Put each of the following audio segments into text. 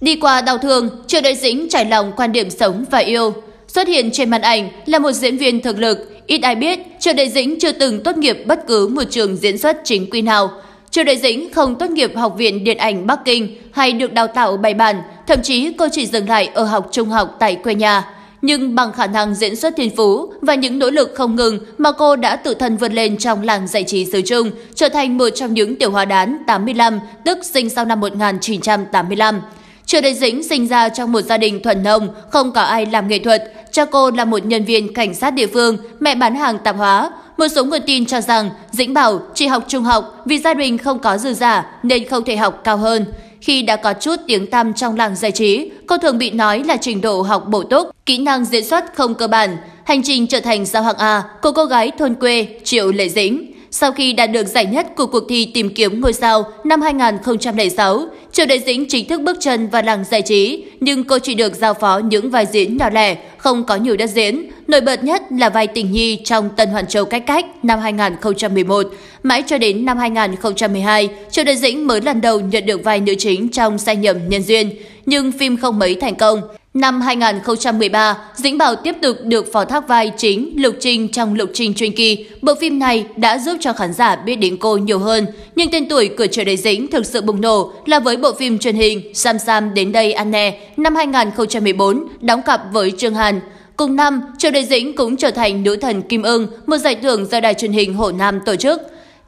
Đi qua đau thương, Triệu Đại Dĩnh trải lòng quan điểm sống và yêu. Xuất hiện trên màn ảnh là một diễn viên thực lực. Ít ai biết, Triệu Đại Dĩnh chưa từng tốt nghiệp bất cứ một trường diễn xuất chính quy nào. Triệu Đại Dĩnh không tốt nghiệp Học viện Điện ảnh Bắc Kinh hay được đào tạo bài bản, thậm chí cô chỉ dừng lại ở học trung học tại quê nhà. Nhưng bằng khả năng diễn xuất thiên phú và những nỗ lực không ngừng mà cô đã tự thân vượt lên trong làng giải trí xứ Trung, trở thành một trong những tiểu hóa đán 85, tức sinh sau năm 1985. Triệu Đại Dĩnh sinh ra trong một gia đình thuần nông, không có ai làm nghệ thuật. Cha cô là một nhân viên cảnh sát địa phương, mẹ bán hàng tạp hóa. Một số nguồn tin cho rằng Dĩnh Bảo chỉ học trung học vì gia đình không có dư giả nên không thể học cao hơn. Khi đã có chút tiếng tăm trong làng giải trí, cô thường bị nói là trình độ học bổ túc, kỹ năng diễn xuất không cơ bản. Hành trình trở thành sao hạng A của cô gái thôn quê Triệu Lệ Dĩnh. Sau khi đạt được giải nhất của cuộc thi tìm kiếm ngôi sao năm 2006, Triệu Đại Dĩnh chính thức bước chân vào làng giải trí, nhưng cô chỉ được giao phó những vai diễn nhỏ lẻ, không có nhiều đất diễn. Nổi bật nhất là vai tình nhi trong Tân Hoàn Châu Cách Cách năm 2011. Mãi cho đến năm 2012, Triệu Đại Dĩnh mới lần đầu nhận được vai nữ chính trong sai nhầm nhân duyên. Nhưng phim không mấy thành công, Năm 2013, Dĩnh Bảo tiếp tục được phó thác vai chính Lục Trinh trong Lục Trinh truyền kỳ. Bộ phim này đã giúp cho khán giả biết đến cô nhiều hơn. Nhưng tên tuổi của trời đầy Dĩnh thực sự bùng nổ là với bộ phim truyền hình Sam Sam đến đây ăn nè năm 2014 đóng cặp với Trương Hàn. Cùng năm, Triệu Đại Dĩnh cũng trở thành nữ thần Kim Ưng, một giải thưởng do đài truyền hình Hồ Nam tổ chức.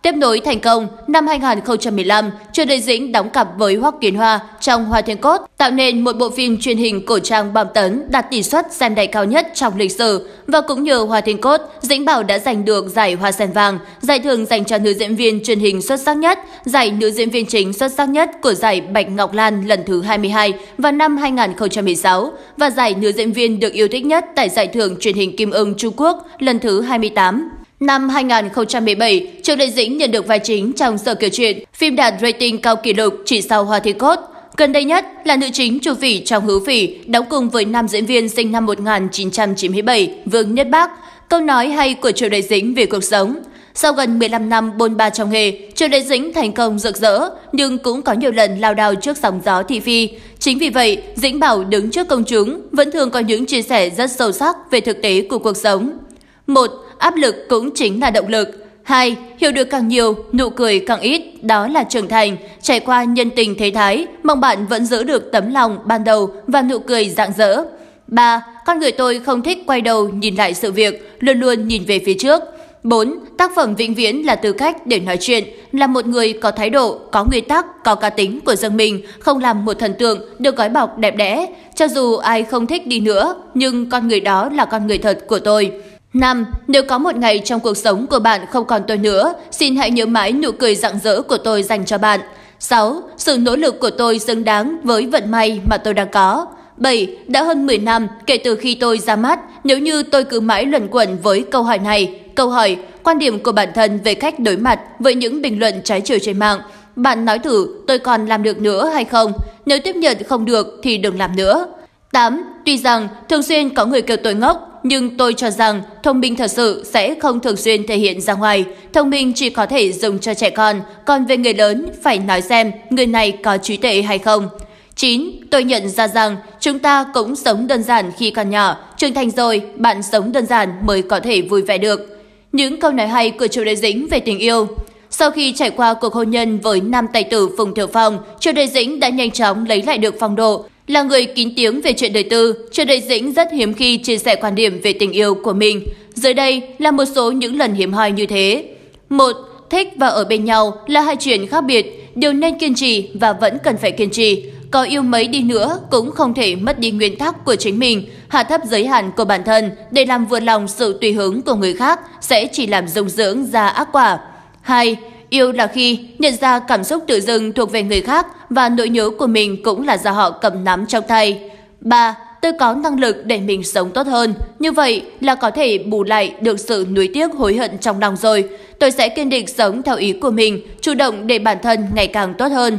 Tiếp nối thành công, năm 2015, Trương Đại Dĩnh đóng cặp với Hoắc Kiến Hoa trong Hoa Thiên Cốt, tạo nên một bộ phim truyền hình cổ trang bom tấn đạt tỷ suất xem đại cao nhất trong lịch sử. Và cũng nhờ Hoa Thiên Cốt, Dĩnh Bảo đã giành được giải Hoa Sen Vàng, giải thưởng dành cho nữ diễn viên truyền hình xuất sắc nhất, giải nữ diễn viên chính xuất sắc nhất của giải Bạch Ngọc Lan lần thứ 22 vào năm 2016 và giải nữ diễn viên được yêu thích nhất tại giải thưởng truyền hình Kim Ưng Trung Quốc lần thứ 28. Năm 2017, Trương Lê Dĩnh nhận được vai chính trong Sở kể Chuyện, phim đạt rating cao kỷ lục chỉ sau Hoa Thi Cốt. Gần đây nhất là nữ chính Chu Phỉ trong Hứa Phỉ, đóng cùng với nam diễn viên sinh năm 1997 Vương Nhất Bác. Câu nói hay của Trương Lê Dĩnh về cuộc sống. Sau gần 15 năm bôn ba trong nghề, Trương Lê Dĩnh thành công rực rỡ, nhưng cũng có nhiều lần lao đao trước sóng gió thị phi. Chính vì vậy, Dĩnh Bảo đứng trước công chúng vẫn thường có những chia sẻ rất sâu sắc về thực tế của cuộc sống. một áp lực cũng chính là động lực. 2. Hiểu được càng nhiều, nụ cười càng ít, đó là trưởng thành. Trải qua nhân tình thế thái, mong bạn vẫn giữ được tấm lòng ban đầu và nụ cười rạng rỡ. 3. Con người tôi không thích quay đầu nhìn lại sự việc, luôn luôn nhìn về phía trước. 4. Tác phẩm vĩnh viễn là tư cách để nói chuyện, là một người có thái độ, có nguyên tắc, có cá tính của riêng mình, không làm một thần tượng, được gói bọc đẹp đẽ. Cho dù ai không thích đi nữa, nhưng con người đó là con người thật của tôi. 5. Nếu có một ngày trong cuộc sống của bạn không còn tôi nữa, xin hãy nhớ mãi nụ cười rạng rỡ của tôi dành cho bạn. 6. Sự nỗ lực của tôi xứng đáng với vận may mà tôi đang có. 7. Đã hơn 10 năm kể từ khi tôi ra mắt, nếu như tôi cứ mãi luẩn quẩn với câu hỏi này, câu hỏi quan điểm của bản thân về cách đối mặt với những bình luận trái chiều trên mạng. Bạn nói thử tôi còn làm được nữa hay không? Nếu tiếp nhận không được thì đừng làm nữa. 8. Tuy rằng thường xuyên có người kêu tôi ngốc, nhưng tôi cho rằng thông minh thật sự sẽ không thường xuyên thể hiện ra ngoài. Thông minh chỉ có thể dùng cho trẻ con, còn về người lớn phải nói xem người này có trí tuệ hay không. 9. Tôi nhận ra rằng chúng ta cũng sống đơn giản khi còn nhỏ, trưởng thành rồi, bạn sống đơn giản mới có thể vui vẻ được. Những câu nói hay của Chu Lê Dĩnh về tình yêu sau khi trải qua cuộc hôn nhân với nam tài tử Phùng Thiểu Phong, Chu Đề Dĩnh đã nhanh chóng lấy lại được phong độ, là người kín tiếng về chuyện đời tư, Trần Đại Dĩnh rất hiếm khi chia sẻ quan điểm về tình yêu của mình. Dưới đây là một số những lần hiếm hoi như thế. một Thích và ở bên nhau là hai chuyện khác biệt, đều nên kiên trì và vẫn cần phải kiên trì. Có yêu mấy đi nữa cũng không thể mất đi nguyên tắc của chính mình, hạ thấp giới hạn của bản thân để làm vừa lòng sự tùy hứng của người khác sẽ chỉ làm rung dưỡng ra ác quả. 2. Yêu là khi nhận ra cảm xúc tự dưng thuộc về người khác và nỗi nhớ của mình cũng là do họ cầm nắm trong tay. 3. Tôi có năng lực để mình sống tốt hơn. Như vậy là có thể bù lại được sự nuối tiếc hối hận trong lòng rồi. Tôi sẽ kiên định sống theo ý của mình, chủ động để bản thân ngày càng tốt hơn.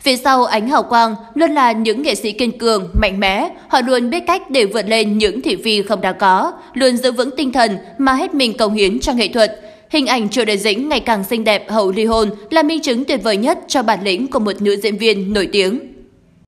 Phía sau ánh hào quang luôn là những nghệ sĩ kiên cường, mạnh mẽ. Họ luôn biết cách để vượt lên những thị phi không đáng có, luôn giữ vững tinh thần mà hết mình cống hiến cho nghệ thuật Hình ảnh Triệu Đại Dĩnh ngày càng xinh đẹp hậu ly hôn là minh chứng tuyệt vời nhất cho bản lĩnh của một nữ diễn viên nổi tiếng.